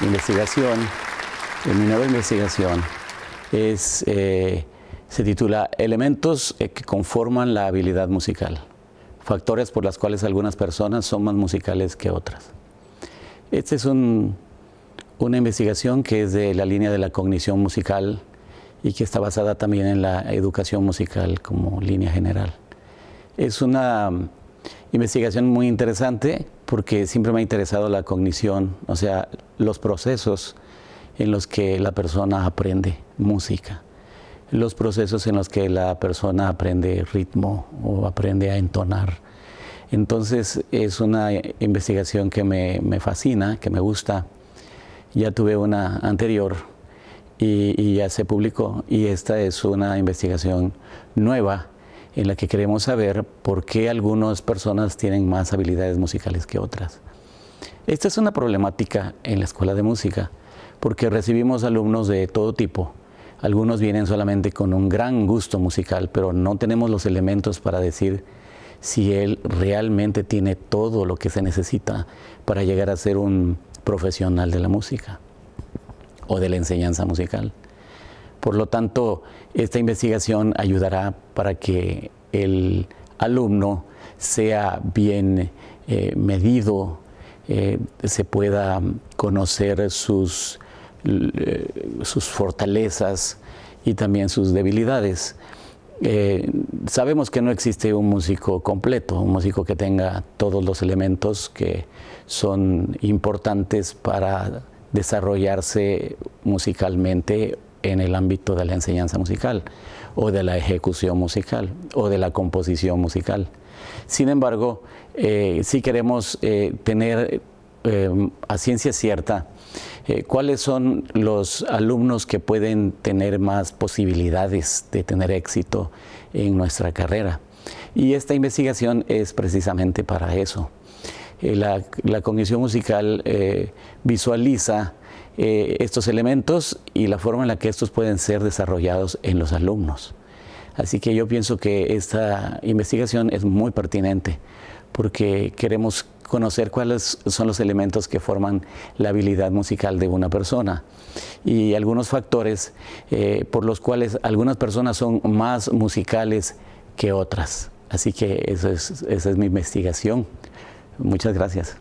mi investigación, mi nueva investigación, eh, se titula Elementos eh, que conforman la habilidad musical, factores por los cuales algunas personas son más musicales que otras. Esta es una investigación que es de la línea de la cognición musical y que está basada también en la educación musical como línea general. Es una mm, investigación muy interesante porque siempre me ha interesado la cognición, o sea, los procesos en los que la persona aprende música, los procesos en los que la persona aprende ritmo o aprende a entonar. Entonces es una investigación que me, fascina, que me gusta. Ya tuve una anterior y ya se publicó y esta es una investigación nueva en la que queremos saber por qué algunas personas tienen más habilidades musicales que otras. Esta es una problemática en la escuela de música, porque recibimos alumnos de todo tipo. Algunos vienen solamente con un gran gusto musical, pero no tenemos los elementos para decir si él realmente tiene todo lo que se necesita para llegar a ser un profesional de la música o de la enseñanza musical. Por lo tanto, esta investigación ayudará para que el alumno sea bien eh, medido, eh, se pueda conocer sus, eh, sus fortalezas y también sus debilidades. sabemos que no existe un músico completo, un músico que tenga todos los elementos que son importantes para desarrollarse musicalmente en el ámbito de la enseñanza musical o de la ejecución musical o de la composición musical. Sin embargo, eh, si queremos eh, tener eh, a ciencia cierta cuáles son los alumnos que pueden tener más posibilidades de tener éxito en nuestra carrera. Y esta investigación es precisamente para eso eh, la, cognición musical eh, visualiza eh, estos elementos y la forma en la que estos pueden ser desarrollados en los alumnos. Así que yo pienso que esta investigación es muy pertinente porque queremos conocer cuáles son los elementos que forman la habilidad musical de una persona y algunos factores por los cuales algunas personas son más musicales que otras. Así que esa es mi investigación. Muchas gracias.